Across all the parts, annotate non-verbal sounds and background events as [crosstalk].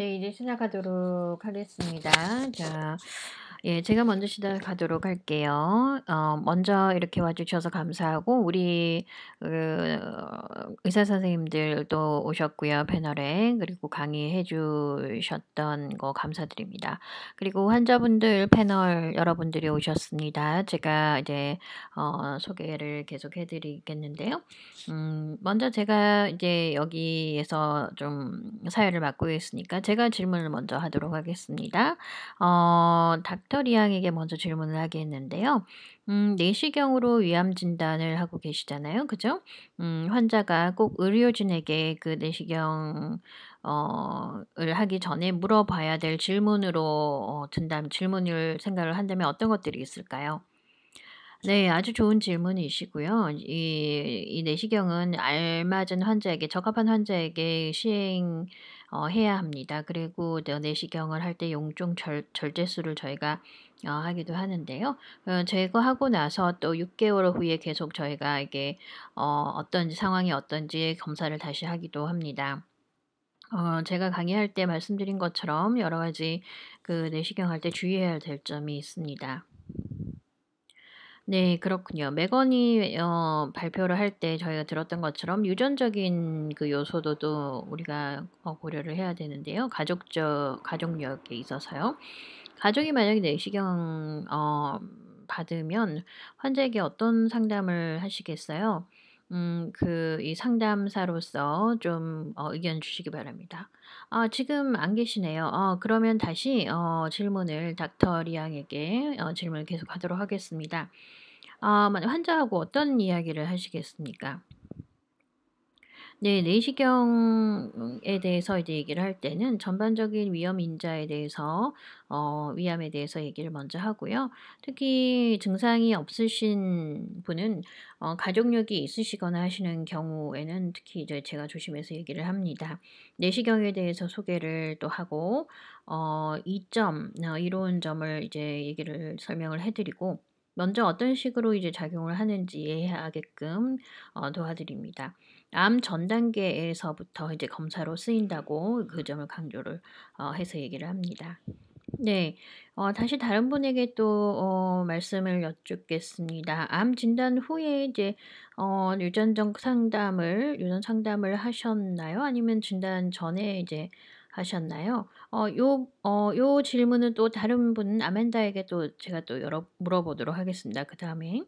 네, 이제 시작하도록 하겠습니다. 자, 예, 제가 먼저 시작하도록 할게요. 어, 먼저 이렇게 와주셔서 감사하고, 우리 어, 의사 선생님들도 오셨고요, 패널에. 그리고 강의해 주셨던 거 감사드립니다. 그리고 환자분들 패널 여러분들이 오셨습니다. 제가 이제 어, 소개를 계속 해 드리겠는데요. 음, 먼저 제가 이제 여기에서 좀 사회를 맡고 있으니까 제가 질문을 먼저 하도록 하겠습니다. 어, 닥터 리앙에게 먼저 질문을 하게했는데요 음, 내시경으로 위암 진단을 하고 계시잖아요. 그죠? 음, 환자가 꼭 의료진에게 그 내시경 어을 하기 전에 물어봐야 될 질문으로 어, 든다면 질문을 생각을 한다면 어떤 것들이 있을까요? 네, 아주 좋은 질문이시고요. 이, 이 내시경은 알맞은 환자에게 적합한 환자에게 시행 어, 해야 합니다. 그리고 내시경을 할 때 용종 절, 절제술을 저희가 어, 하기도 하는데요. 어, 제거하고 나서 또 6개월 후에 계속 저희가 이게 어, 어떤지 상황이 어떤지 검사를 다시 하기도 합니다. 어, 제가 강의할 때 말씀드린 것처럼 여러 가지 그 내시경 할 때 주의해야 될 점이 있습니다. 네, 그렇군요. 매원이어 발표를 할 때 저희가 들었던 것처럼 유전적인 그 요소도 또 우리가 어 고려를 해야 되는데요. 가족적 가족력에 있어서요. 가족이 만약에 내시경 어 받으면 환자에게 어떤 상담을 하시겠어요? 음, 그, 이 상담사로서 좀, 어, 의견 주시기 바랍니다. 아, 지금 안 계시네요. 어, 그러면 다시, 어, 질문을 닥터 리앙에게, 어, 질문을 계속 하도록 하겠습니다. 어, 환자하고 어떤 이야기를 하시겠습니까? 네, 내시경에 대해서 이제 얘기를 할 때는 전반적인 위험 인자에 대해서 어, 위암에 대해서 얘기를 먼저 하고요. 특히 증상이 없으신 분은 어, 가족력이 있으시거나 하시는 경우에는 특히 이제 제가 조심해서 얘기를 합니다. 내시경에 대해서 소개를 또 하고 어, 이점 어, 이로운 점을 이제 얘기를 설명을 해드리고 먼저 어떤 식으로 이제 작용을 하는지 이해하게끔 어, 도와드립니다. 암 전 단계에서부터 이제 검사로 쓰인다고 그 점을 강조를 어, 해서 얘기를 합니다. 네, 어, 다시 다른 분에게 또 어, 말씀을 여쭙겠습니다. 암 진단 후에 이제 어, 유전적 상담을 유전 상담을 하셨나요? 아니면 진단 전에 이제 하셨나요? 어, 요, 어, 요 질문은 또 다른 분, 아멘다에게 또 제가 또 여러, 물어보도록 하겠습니다. 그 다음에.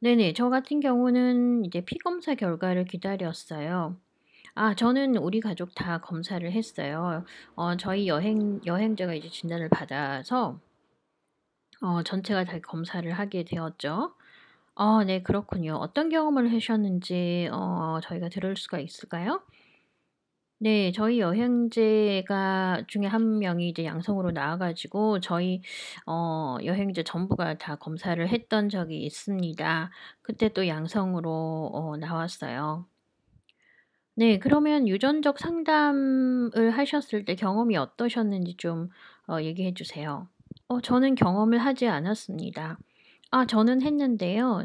네네, 저 같은 경우는 이제 피검사 결과를 기다렸어요. 아, 저는 우리 가족 다 검사를 했어요. 어, 저희 여행, 여행자가 이제 진단을 받아서, 어, 전체가 다 검사를 하게 되었죠. 어, 네, 그렇군요. 어떤 경험을 하셨는지, 어, 저희가 들을 수가 있을까요? 네. 저희 여행제가 중에 한 명이 이제 양성으로 나와 가지고 저희 어 여행제 전부가 다 검사를 했던 적이 있습니다. 그때 또 양성으로 어 나왔어요. 네. 그러면 유전적 상담을 하셨을 때 경험이 어떠셨는지 좀어 얘기해 주세요. 어 저는 경험을 하지 않았습니다. 아, 저는 했는데요.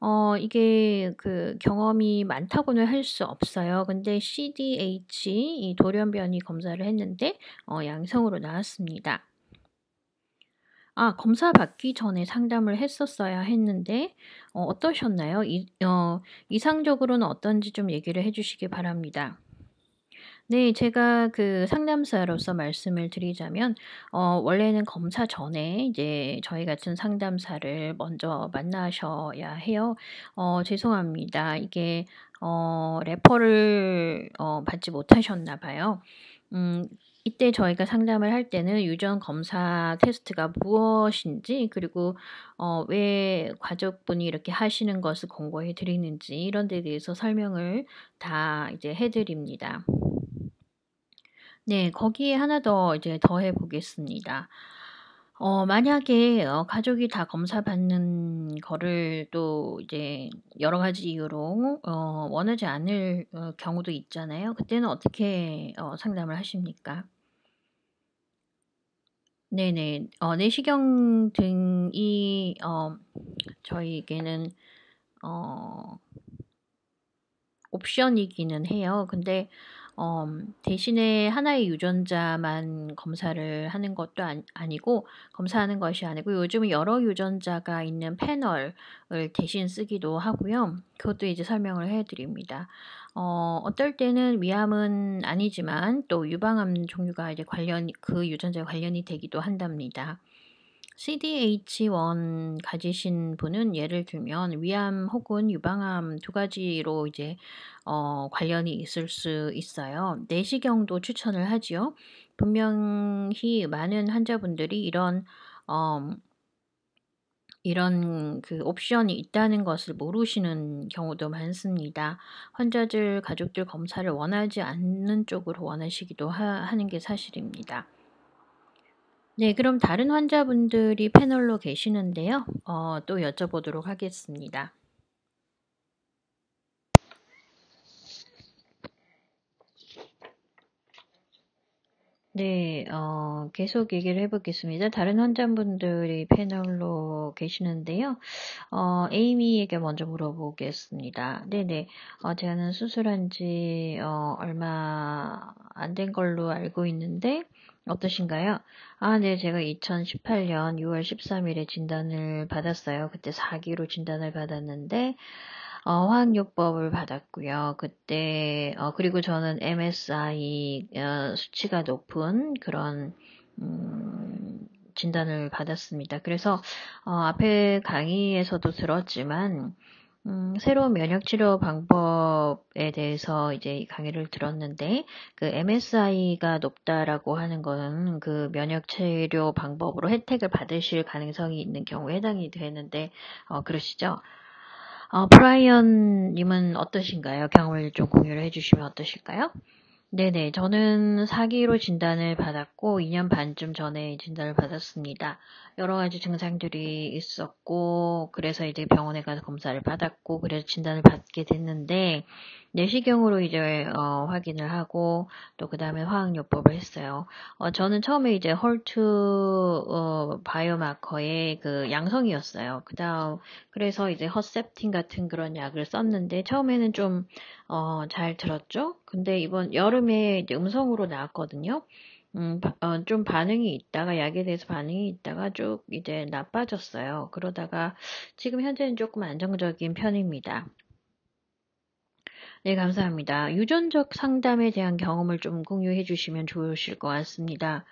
어, 이게 그 경험이 많다고는 할 수 없어요. 근데 CDH, 이 돌연변이 검사를 했는데, 어, 양성으로 나왔습니다. 아, 검사 받기 전에 상담을 했었어야 했는데, 어, 어떠셨나요? 이, 어, 이상적으로는 어떤지 좀 얘기를 해주시기 바랍니다. 네, 제가 그 상담사로서 말씀을 드리자면, 어, 원래는 검사 전에 이제 저희 같은 상담사를 먼저 만나셔야 해요. 어, 죄송합니다. 이게, 어, 래퍼를 어, 받지 못하셨나 봐요. 음, 이때 저희가 상담을 할 때는 유전 검사 테스트가 무엇인지 그리고 어, 왜 가족분이 이렇게 하시는 것을 권고해 드리는지 이런 데 대해서 설명을 다 이제 해 드립니다. 네, 거기에 하나 더 이제 더해 보겠습니다. 어, 만약에 어, 가족이 다 검사 받는 거를 또 이제 여러 가지 이유로 어, 원하지 않을 어, 경우도 있잖아요. 그때는 어떻게 어, 상담을 하십니까? 네네. 어, 내시경 등이 어, 저희에게는 어, 옵션이기는 해요. 근데 어, 대신에 하나의 유전자만 검사를 하는 것도 아니, 고 검사하는 것이 아니고 요즘 은 여러 유전자가 있는 패널을 대신 쓰기도 하고요. 그것도 이제 설명을 해드립니다. 어, 어떨 때는 위암은 아니지만 또 유방암 종류가 이제 관련 그 유전자에 관련이 되기도 한답니다. CDH1 가지신 분은 예를 들면 위암 혹은 유방암 두 가지로 이제 어, 관련이 있을 수 있어요. 내시경도 추천을 하지요. 분명히 많은 환자분들이 이런 어, 이런 그 옵션이 있다는 것을 모르시는 경우도 많습니다. 환자들 가족들 검사를 원하지 않는 쪽으로 원하시기도 하, 는게 사실입니다. 네, 그럼 다른 환자분들이 패널로 계시는데요. 어, 또 여쭤보도록 하겠습니다. 네, 어, 계속 얘기를 해보겠습니다. 다른 환자분들이 패널로 계시는데요. 어, 에이미에게 먼저 물어보겠습니다. 네네. 어, 제가는 수술한 지, 어, 얼마 안 된 걸로 알고 있는데, 어떠신가요? 아, 네, 제가 2018년 6월 13일에 진단을 받았어요. 그때 4기로 진단을 받았는데, 어, 화학요법을 받았고요. 그때, 어, 그리고 저는 MSI 어, 수치가 높은 그런, 음, 진단을 받았습니다. 그래서, 어, 앞에 강의에서도 들었지만, 음, 새로운 면역 치료 방법에 대해서 이제 강의를 들었는데 그 MSI가 높다라고 하는 거는 그 면역 치료 방법으로 혜택을 받으실 가능성이 있는 경우에 해당이 되는데 어, 그러시죠? 어, 브라이언 님은 어떠신가요? 경험을 좀 공유를 해 주시면 어떠실까요? 네네. 저는 사기로 진단을 받았고, 2년 반쯤 전에 진단을 받았습니다. 여러 가지 증상들이 있었고, 그래서 이제 병원에 가서 검사를 받았고, 그래서 진단을 받게 됐는데, 내시경으로 예, 이제 어, 확인을 하고 또 그 다음에 화학요법을 했어요. 어, 저는 처음에 이제 헐트 어, 바이오마커의 그 양성이었어요. 그 다음 그래서 이제 허셉틴 같은 그런 약을 썼는데 처음에는 좀잘 어, 들었죠. 근데 이번 여름에 이제 음성으로 나왔거든요. 음, 어, 좀 반응이 있다가 약에 대해서 반응이 있다가 쭉 이제 나빠졌어요. 그러다가 지금 현재는 조금 안정적인 편입니다. 네, 감사합니다. 유전적 상담에 대한 경험을 좀 공유해 주시면 좋으실 것 같습니다.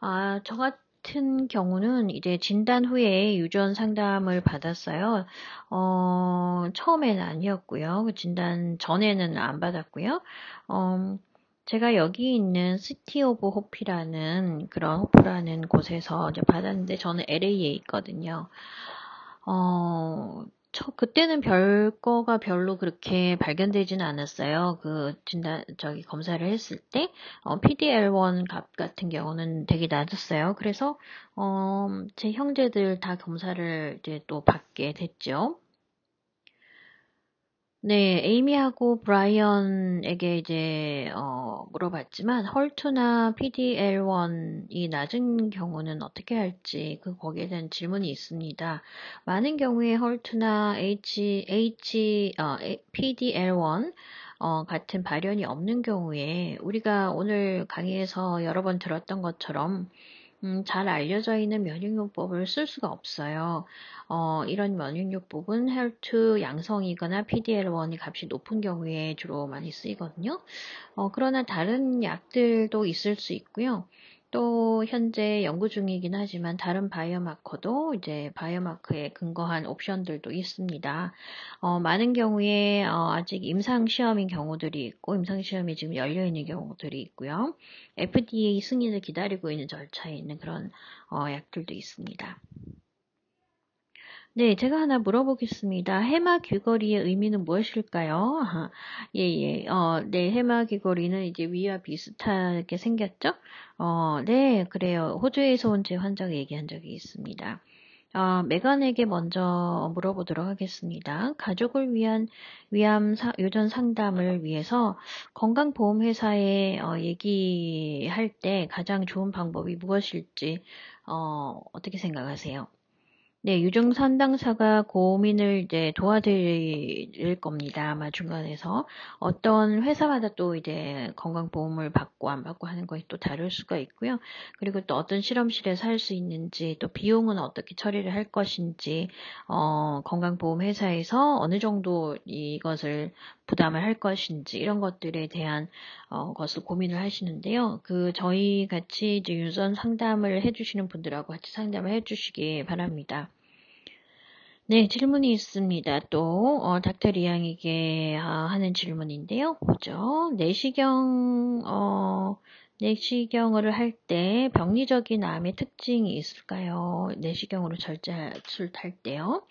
아, 저 같은 경우는 이제 진단 후에 유전 상담을 받았어요. 어, 처음엔 아니었고요. 그 진단 전에는 안 받았고요. 어, 제가 여기 있는 시티오브 호피라는 그런 호프라는 곳에서 이제 받았는데 저는 LA에 있거든요. 어, 저 그때는 별거가 별로 그렇게 발견되지는 않았어요. 그 진단 저기 검사를 했을 때 어, PDL1 값 같은 경우는 되게 낮았어요. 그래서 어, 제 형제들 다 검사를 이제 또 받게 됐죠. 네, 에이미하고 브라이언에게 이제 어, 물어봤지만 헐2나 PDL1이 낮은 경우는 어떻게 할지 그 거기에 대한 질문이 있습니다. 많은 경우에 헐2나 H, H 어, PDL1 어, 같은 발현이 없는 경우에 우리가 오늘 강의에서 여러 번 들었던 것처럼 음, 잘 알려져 있는 면역요법을 쓸 수가 없어요. 어, 이런 면역요법은 헬2 양성이거나 PDL1이 값이 높은 경우에 주로 많이 쓰이거든요. 어, 그러나 다른 약들도 있을 수 있고요. 또 현재 연구 중이긴 하지만 다른 바이오마커도 이제 바이오마커에 근거한 옵션들도 있습니다. 어, 많은 경우에 어, 아직 임상 시험인 경우들이 있고 임상 시험이 지금 열려 있는 경우들이 있고요. FDA 승인을 기다리고 있는 절차에 있는 그런 어, 약들도 있습니다. 네, 제가 하나 물어보겠습니다. 해마 귀걸이의 의미는 무엇일까요? 예, 예. 어, 네, 해마 귀걸이는 이제 위와 비슷하게 생겼죠? 어, 네, 그래요. 호주에서 온 제 환자가 얘기한 적이 있습니다. 어, 메간에게 먼저 물어보도록 하겠습니다. 가족을 위한 위암 사, 유전 상담을 위해서 건강보험회사에 어, 얘기할 때 가장 좋은 방법이 무엇일지 어, 어떻게 생각하세요? 네, 유증 상당사가 고민을 이제 도와드릴 겁니다. 아마 중간에서 어떤 회사마다 또 이제 건강보험을 받고 안 받고 하는 것이 또 다를 수가 있고요. 그리고 또 어떤 실험실에서 할 수 있는지 또 비용은 어떻게 처리를 할 것인지 어, 건강보험 회사에서 어느 정도 이것을 부담을 할 것인지 이런 것들에 대한 어, 것을 고민을 하시는데요. 그 저희 같이 이제 유선 상담을 해주시는 분들하고 같이 상담을 해주시기 바랍니다. 네, 질문이 있습니다. 또 어, 닥터 리양에게 아, 하는 질문인데요. 보죠. 내시경 어, 내시경을 할 때 병리적인 암의 특징이 있을까요? 내시경으로 절제술 탈 때요.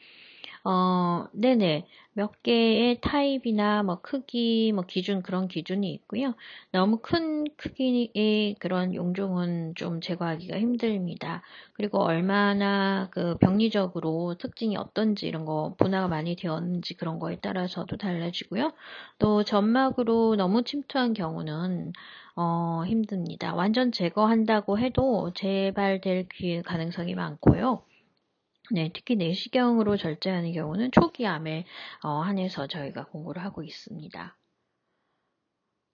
어, 네네. 몇 개의 타입이나 뭐 크기, 뭐 기준 그런 기준이 있고요. 너무 큰 크기의 그런 용종은 좀 제거하기가 힘듭니다. 그리고 얼마나 그 병리적으로 특징이 어떤지 이런 거 분화가 많이 되었는지 그런 거에 따라서도 달라지고요. 또 점막으로 너무 침투한 경우는 어, 힘듭니다. 완전 제거한다고 해도 재발될 가능성이 많고요. 네, 특히 내시경으로 절제하는 경우는 초기 암에 어, 한해서 저희가 공부를 하고 있습니다.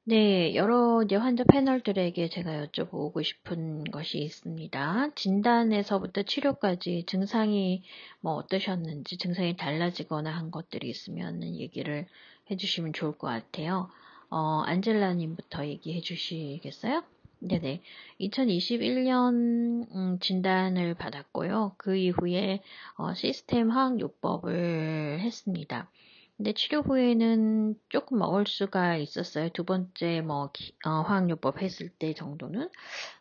네, 여러 이제 환자 패널들에게 제가 여쭤보고 싶은 것이 있습니다. 진단에서부터 치료까지 증상이 뭐 어떠셨는지, 증상이 달라지거나 한 것들이 있으면 얘기를 해주시면 좋을 것 같아요. 어, 안젤라님부터 얘기해 주시겠어요? 네네. 2021년 음, 진단을 받았고요. 그 이후에 어, 시스템 항 요법을 했습니다. 근데 치료 후에는 조금 먹을 수가 있었어요. 두 번째 뭐 어, 화학요법 했을 때 정도는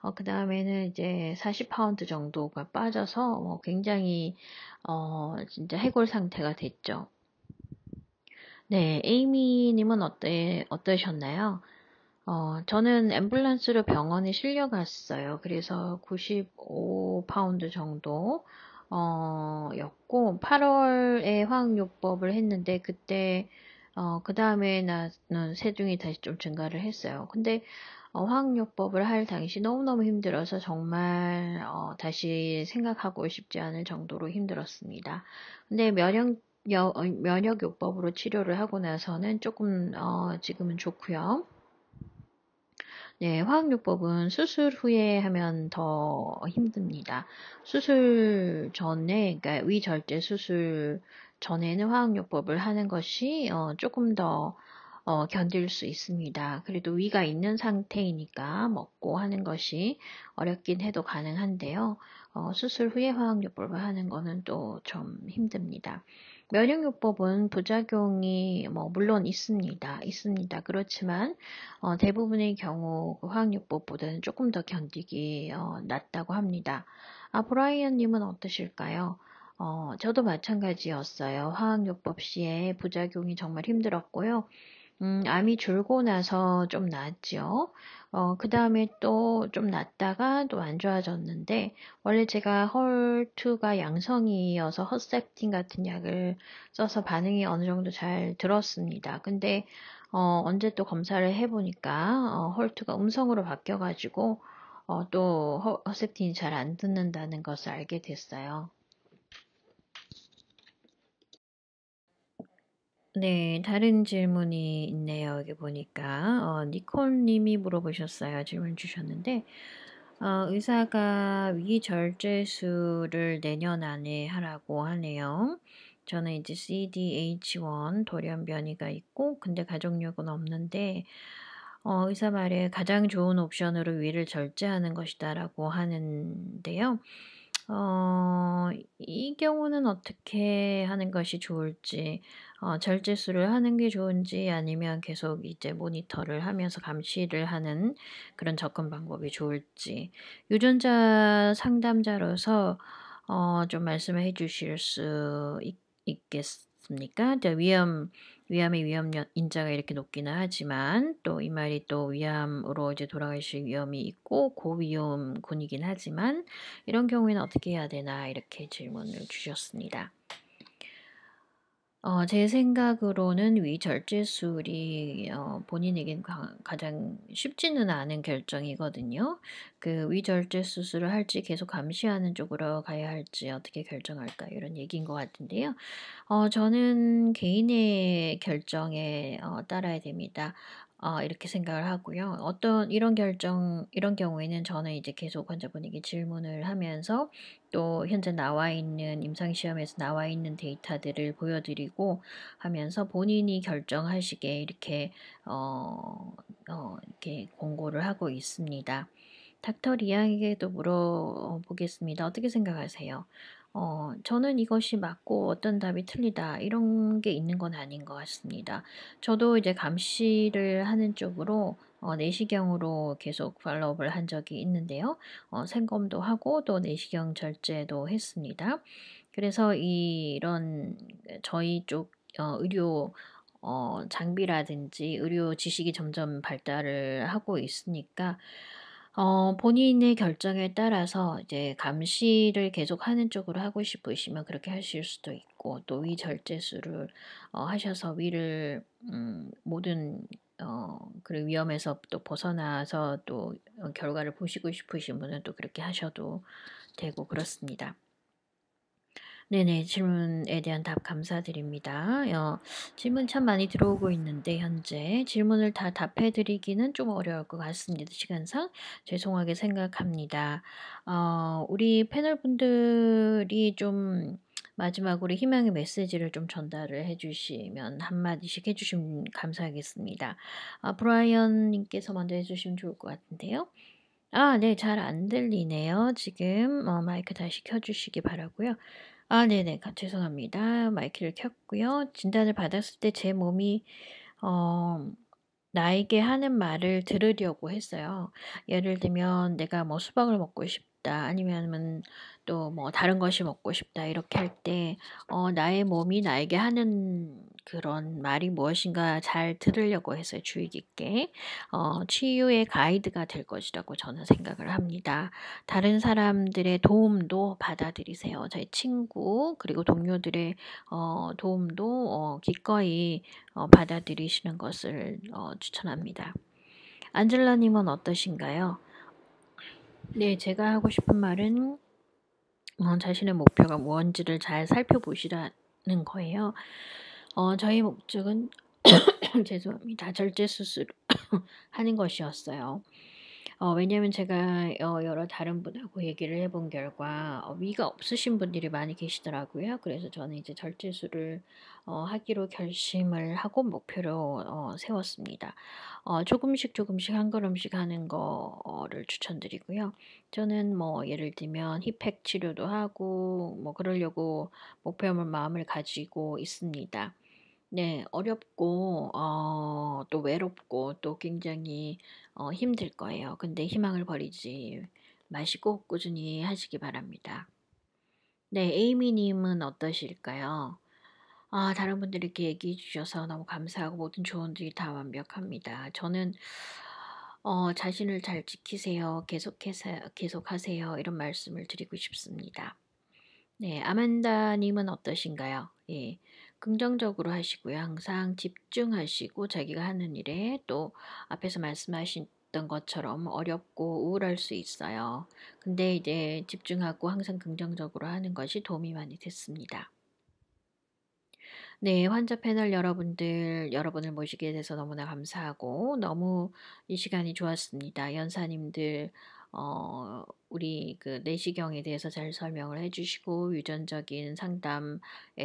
어, 그 다음에는 이제 40파운드 정도가 빠져서 뭐 굉장히 어, 진짜 해골 상태가 됐죠. 네, 에이미님은 어때 어떠셨나요? 어, 저는 앰뷸런스로 병원에 실려갔어요. 그래서 95파운드 정도, 어, 였고, 8월에 화학요법을 했는데, 그때, 어, 그 다음에 나는 체중이 다시 좀 증가를 했어요. 근데, 어, 화학요법을 할 당시 너무너무 힘들어서 정말, 어, 다시 생각하고 싶지 않을 정도로 힘들었습니다. 근데 면역, 면역요법으로 치료를 하고 나서는 조금, 어, 지금은 좋고요 네, 화학요법은 수술 후에 하면 더 힘듭니다. 수술 전에, 그러니까 위절제 수술 전에는 화학요법을 하는 것이 어, 조금 더 어, 견딜 수 있습니다. 그래도 위가 있는 상태이니까 먹고 하는 것이 어렵긴 해도 가능한데요. 어, 수술 후에 화학요법을 하는 것은 또 좀 힘듭니다. 면역요법은 부작용이 뭐 물론 있습니다. 있습니다. 그렇지만 어, 대부분의 경우 그 화학요법보다는 조금 더 견디기 어, 낫다고 합니다. 아 브라이언님은 어떠실까요? 어, 저도 마찬가지였어요. 화학요법 시에 부작용이 정말 힘들었고요. 음, 암이 줄고 나서 좀나았지 어, 그 다음에 또 좀 낫다가 또 안 좋아졌는데, 원래 제가 헐2가 양성이어서 허셉틴 같은 약을 써서 반응이 어느 정도 잘 들었습니다. 근데, 어, 언제 또 검사를 해보니까, 어, 헐2가 음성으로 바뀌어가지고, 어, 또 허, 허셉틴이 잘 안 듣는다는 것을 알게 됐어요. 네, 다른 질문이 있네요. 여기 보니까 어, 니콜님이 물어보셨어요. 질문 주셨는데 어, 의사가 위절제술을 내년 안에 하라고 하네요. 저는 이제 CDH1 돌연변이가 있고 근데 가족력은 없는데 어, 의사 말에 가장 좋은 옵션으로 위를 절제하는 것이다라고 하는데요. 어, 이 경우는 어떻게 하는 것이 좋을지 어, 절제술을 하는 게 좋은지 아니면 계속 이제 모니터를 하면서 감시를 하는 그런 접근 방법이 좋을지 유전자 상담자로서 어, 좀 말씀해 을 주실 수 있, 있겠습니까? 위험 위암의 위험 인자가 이렇게 높기는 하지만 또 이 말이 또 위암으로 이제 돌아가실 위험이 있고 고위험군이긴 하지만 이런 경우에는 어떻게 해야 되나 이렇게 질문을 주셨습니다. 어제 생각으로는 위절제술이 어 본인에겐 가 가장 쉽지는 않은 결정이거든요. 그 위절제 술을 할지 계속 감시하는 쪽으로 가야 할지 어떻게 결정할까 이런 얘기인 것 같은데요. 어 저는 개인의 결정에 어 따라야 됩니다. 어, 이렇게 생각을 하고요. 어떤 이런 결정 이런 경우에는 저는 이제 계속 환자분에게 질문을 하면서 또 현재 나와 있는 임상 시험에서 나와 있는 데이터들을 보여드리고 하면서 본인이 결정하시게 이렇게 어, 어 이렇게 권고를 하고 있습니다. 닥터 리양에게도 물어보겠습니다. 어떻게 생각하세요? 어, 저는 이것이 맞고 어떤 답이 틀리다 이런 게 있는 건 아닌 것 같습니다. 저도 이제 감시를 하는 쪽으로 어, 내시경으로 계속 팔로업을 한 적이 있는데요. 어, 생검도 하고 또 내시경 절제도 했습니다. 그래서 이런 저희 쪽 어, 의료 어, 장비라든지 의료 지식이 점점 발달을 하고 있으니까 어 본인의 결정에 따라서 이제 감시를 계속하는 쪽으로 하고 싶으시면 그렇게 하실 수도 있고 또 위 절제술을 어 하셔서 위를 음 모든 어 그런 위험에서 또 벗어나서 또 결과를 보시고 싶으신 분은 또 그렇게 하셔도 되고 그렇습니다. 네네, 질문에 대한 답 감사드립니다. 어, 질문 참 많이 들어오고 있는데, 현재 질문을 다 답해드리기는 좀 어려울 것 같습니다. 시간상. 죄송하게 생각합니다. 어, 우리 패널 분들이 좀 마지막으로 희망의 메시지를 좀 전달을 해주시면 한마디씩 해주시면 감사하겠습니다. 아, 브라이언님께서 먼저 해주시면 좋을 것 같은데요. 아, 네, 잘 안 들리네요. 지금 어, 마이크 다시 켜주시기 바라고요. 아, 네네. 죄송합니다. 마이크를 켰고요. 진단을 받았을 때 제 몸이 어 나에게 하는 말을 들으려고 했어요. 예를 들면 내가 뭐 수박을 먹고 싶다. 아니면은 또 뭐 다른 것이 먹고 싶다. 이렇게 할 때 어 나의 몸이 나에게 하는 그런 말이 무엇인가 잘 들으려고 해서 주의 깊게 어, 치유의 가이드가 될 것이라고 저는 생각을 합니다. 다른 사람들의 도움도 받아들이세요. 저희 친구 그리고 동료들의 어, 도움도 어, 기꺼이 어, 받아들이시는 것을 어, 추천합니다. 안젤라님은 어떠신가요? 네, 제가 하고 싶은 말은 어, 자신의 목표가 무엇인지를 잘 살펴보시라는 거예요. 어, 저희 목적은 [coughs] 죄송합니다. 절제 수술 [coughs] 하는 것이었어요. 어, 왜냐면 하 제가 어, 여러 다른 분하고 얘기를 해본 결과 어, 위가 없으신 분들이 많이 계시더라고요. 그래서 저는 이제 절제술을 어, 하기로 결심을 하고 목표로 어, 세웠습니다. 어, 조금씩 조금씩 한 걸음씩 하는 거를 추천드리고요. 저는 뭐 예를 들면 힙팩 치료도 하고 뭐 그러려고 목표물 마음을 가지고 있습니다. 네. 어렵고 어또 외롭고 또 굉장히 어 힘들 거예요. 근데 희망을 버리지 마시고 꾸준히 하시기 바랍니다. 네. 에이미 님은 어떠실까요? 아 다른 분들이 이렇게 얘기해 주셔서 너무 감사하고 모든 조언들이 다 완벽합니다. 저는 어 "자신을 잘 지키세요. 계속해서 계속하세요." 이런 말씀을 드리고 싶습니다. 네. 아만다 님은 어떠신가요? 예. 긍정적으로 하시고요. 항상 집중하시고 자기가 하는 일에 또 앞에서 말씀하신 것처럼 어렵고 우울할 수 있어요. 근데 이제 집중하고 항상 긍정적으로 하는 것이 도움이 많이 됐습니다. 네, 환자 패널 여러분들, 여러분을 모시게 돼서 너무나 감사하고 너무 이 시간이 좋았습니다. 연사님들, 어, 우리 그 내시경에 대해서 잘 설명을 해주시고 유전적인 상담에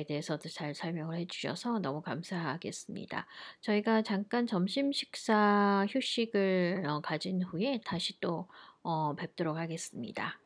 대해서도 잘 설명을 해주셔서 너무 감사하겠습니다. 저희가 잠깐 점심 식사 휴식을 어, 가진 후에 다시 또 어, 뵙도록 하겠습니다.